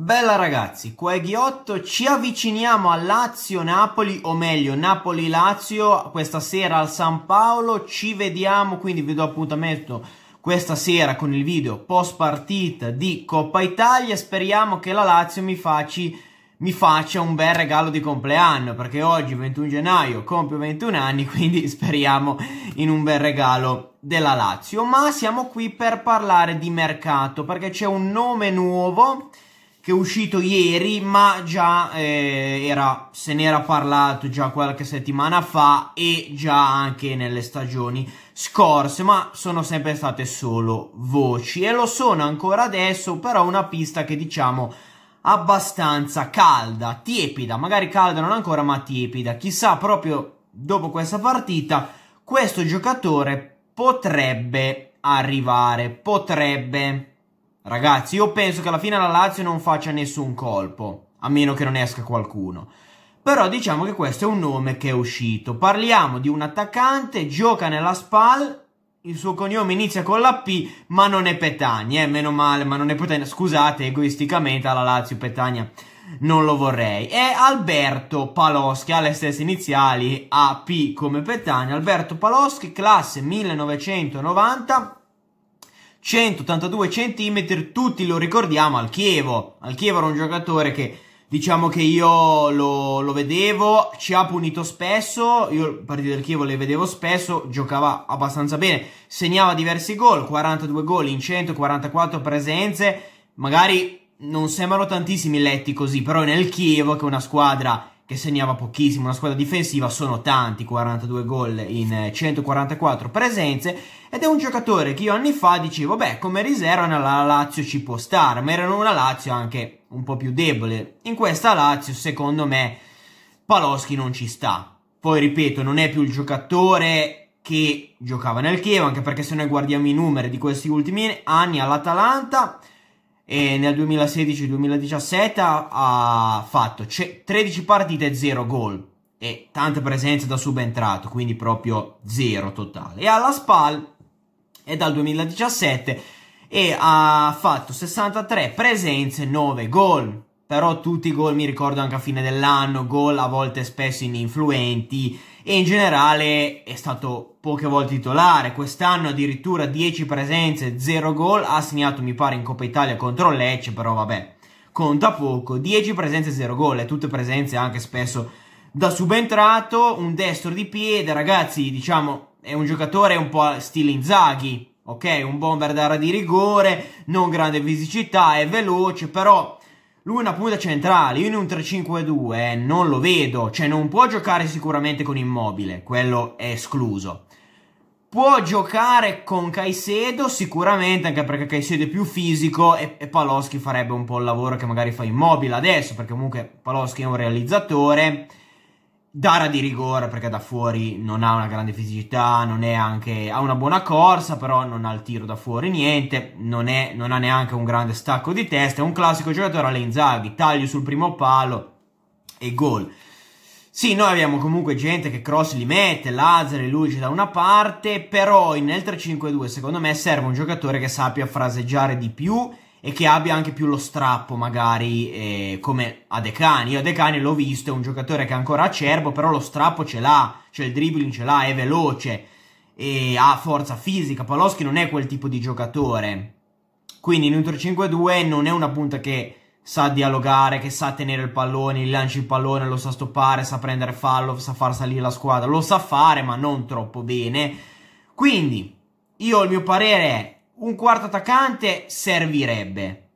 Bella ragazzi, qua è Ghiotto, ci avviciniamo a Lazio-Napoli, o meglio Napoli-Lazio, questa sera al San Paolo, ci vediamo, quindi vi do appuntamento questa sera con il video post partita di Coppa Italia, speriamo che la Lazio mi, facci, mi faccia un bel regalo di compleanno, perché oggi 21 gennaio compio 21 anni, quindi speriamo in un bel regalo della Lazio, ma siamo qui per parlare di mercato, perché c'è un nome nuovo che è uscito ieri, ma già eh, era, se n'era parlato già qualche settimana fa e già anche nelle stagioni scorse, ma sono sempre state solo voci e lo sono ancora adesso, però una pista che diciamo abbastanza calda, tiepida, magari calda non ancora, ma tiepida. Chissà proprio dopo questa partita questo giocatore potrebbe arrivare, potrebbe Ragazzi, io penso che alla fine la Lazio non faccia nessun colpo, a meno che non esca qualcuno. Però diciamo che questo è un nome che è uscito. Parliamo di un attaccante, gioca nella SPAL, il suo cognome inizia con la P, ma non è Petagna, eh, meno male, ma non è Petagna. Scusate, egoisticamente alla Lazio Petagna non lo vorrei. È Alberto Paloschi, ha le stesse iniziali, AP come Petagna. Alberto Paloschi, classe 1990 182 cm, tutti lo ricordiamo al Chievo. Al Chievo era un giocatore che diciamo che io lo, lo vedevo, ci ha punito spesso, io partite del Chievo le vedevo spesso, giocava abbastanza bene, segnava diversi gol, 42 gol in 144 presenze, magari non sembrano tantissimi letti così, però nel Chievo che è una squadra che segnava pochissimo, una squadra difensiva, sono tanti, 42 gol in 144 eh, presenze, ed è un giocatore che io anni fa dicevo, beh, come riserva nella Lazio ci può stare, ma erano una Lazio anche un po' più debole. In questa Lazio, secondo me, Paloschi non ci sta. Poi, ripeto, non è più il giocatore che giocava nel Chievo, anche perché se noi guardiamo i numeri di questi ultimi anni all'Atalanta e nel 2016-2017 ha fatto 13 partite e 0 gol e tante presenze da subentrato, quindi proprio 0 totale. E alla SPAL è dal 2017 e ha fatto 63 presenze, e 9 gol, però tutti i gol mi ricordo anche a fine dell'anno, gol a volte spesso in influenti e in generale è stato poche volte titolare, quest'anno addirittura 10 presenze, 0 gol, ha segnato mi pare in Coppa Italia contro Lecce, però vabbè, conta poco, 10 presenze, 0 gol e tutte presenze anche spesso da subentrato, un destro di piede, ragazzi diciamo è un giocatore un po' stile Inzaghi, ok? Un bomber d'ara di rigore, non grande fisicità, è veloce, però lui è una punta centrale, io in un 3-5-2 eh, non lo vedo, cioè non può giocare sicuramente con Immobile, quello è escluso. Può giocare con Caicedo sicuramente, anche perché Caicedo è più fisico e, e Paloschi farebbe un po' il lavoro che magari fa Immobile adesso, perché comunque Paloschi è un realizzatore d'ara di rigore perché da fuori non ha una grande fisicità, non è anche, ha una buona corsa però non ha il tiro da fuori niente, non, è, non ha neanche un grande stacco di testa, è un classico giocatore alle Inzaghi, taglio sul primo palo e gol. Sì, noi abbiamo comunque gente che cross li mette, Lazzari e Luigi da una parte, però nel 3-5-2 secondo me serve un giocatore che sappia fraseggiare di più e che abbia anche più lo strappo magari eh, come Adecani. Io Adecani l'ho visto, è un giocatore che è ancora acerbo, però lo strappo ce l'ha, cioè il dribbling ce l'ha, è veloce e ha forza fisica. Paloschi non è quel tipo di giocatore. Quindi in un 3-5-2 non è una punta che sa dialogare, che sa tenere il pallone, lancia il pallone, lo sa stoppare, sa prendere fallo, sa far salire la squadra. Lo sa fare, ma non troppo bene. Quindi, io il mio parere è un quarto attaccante servirebbe.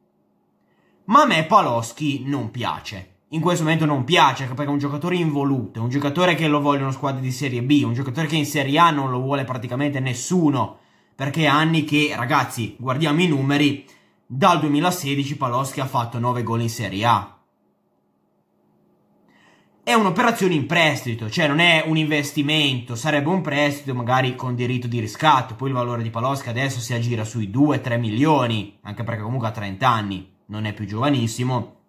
Ma a me Paloschi non piace. In questo momento non piace perché è un giocatore involuto, un giocatore che lo vogliono squadre di Serie B, un giocatore che in Serie A non lo vuole praticamente nessuno. Perché anni che, ragazzi, guardiamo i numeri, dal 2016 Paloschi ha fatto 9 gol in Serie A è un'operazione in prestito, cioè non è un investimento, sarebbe un prestito magari con diritto di riscatto, poi il valore di Palosca adesso si aggira sui 2-3 milioni, anche perché comunque ha 30 anni, non è più giovanissimo.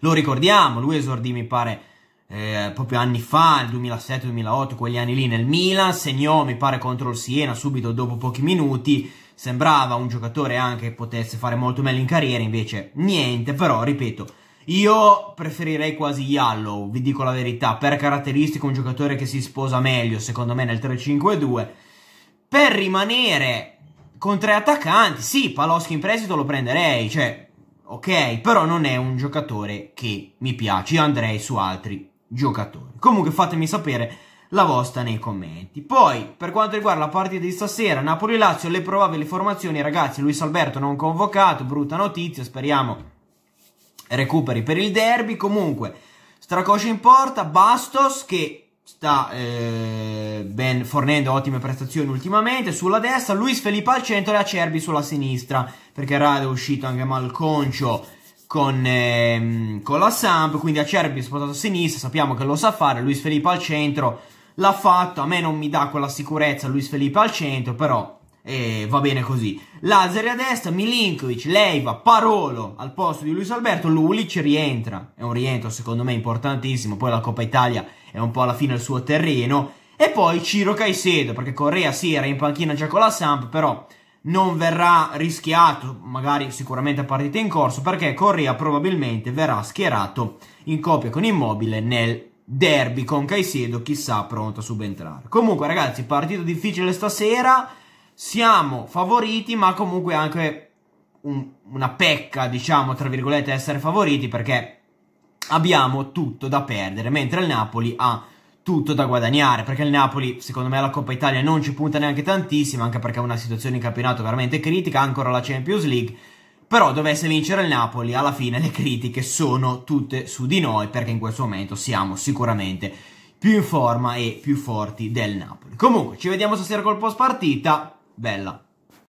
Lo ricordiamo, lui esordì mi pare eh, proprio anni fa, nel 2007-2008, quegli anni lì nel Milan, segnò mi pare contro il Siena subito dopo pochi minuti, sembrava un giocatore anche che potesse fare molto meglio in carriera, invece niente, però ripeto io preferirei quasi Yallow, vi dico la verità, per caratteristica un giocatore che si sposa meglio, secondo me, nel 3-5-2. Per rimanere con tre attaccanti, sì, Paloschi in prestito lo prenderei, cioè, ok, però non è un giocatore che mi piace, io andrei su altri giocatori. Comunque fatemi sapere la vostra nei commenti. Poi, per quanto riguarda la partita di stasera, Napoli-Lazio, le probabili formazioni, ragazzi, Luis Alberto non convocato, brutta notizia, speriamo recuperi per il derby. Comunque, Stracoscia in porta, Bastos che sta eh, ben fornendo ottime prestazioni ultimamente sulla destra, Luis Felipe al centro e Acerbi sulla sinistra, perché Rado è uscito anche malconcio con, eh, con la Samp, quindi Acerbi è spostato a sinistra, sappiamo che lo sa fare, Luis Felipe al centro l'ha fatto, a me non mi dà quella sicurezza Luis Felipe al centro, però e va bene così. Lazzari a destra, Milinkovic, Leiva, Parolo al posto di Luis Alberto, Lulic rientra, è un rientro secondo me importantissimo, poi la Coppa Italia è un po' alla fine il suo terreno, e poi Ciro Caicedo, perché Correa si sì, era in panchina già con la Samp, però non verrà rischiato, magari sicuramente a partite in corso, perché Correa probabilmente verrà schierato in coppia con Immobile nel derby con Caicedo, chissà pronto a subentrare. Comunque ragazzi, partita difficile stasera siamo favoriti, ma comunque anche un, una pecca, diciamo, tra virgolette, essere favoriti perché abbiamo tutto da perdere, mentre il Napoli ha tutto da guadagnare, perché il Napoli, secondo me, alla Coppa Italia non ci punta neanche tantissimo, anche perché è una situazione in campionato veramente critica, ancora la Champions League. Però dovesse vincere il Napoli, alla fine le critiche sono tutte su di noi, perché in questo momento siamo sicuramente più in forma e più forti del Napoli. Comunque, ci vediamo stasera col post partita. Bella.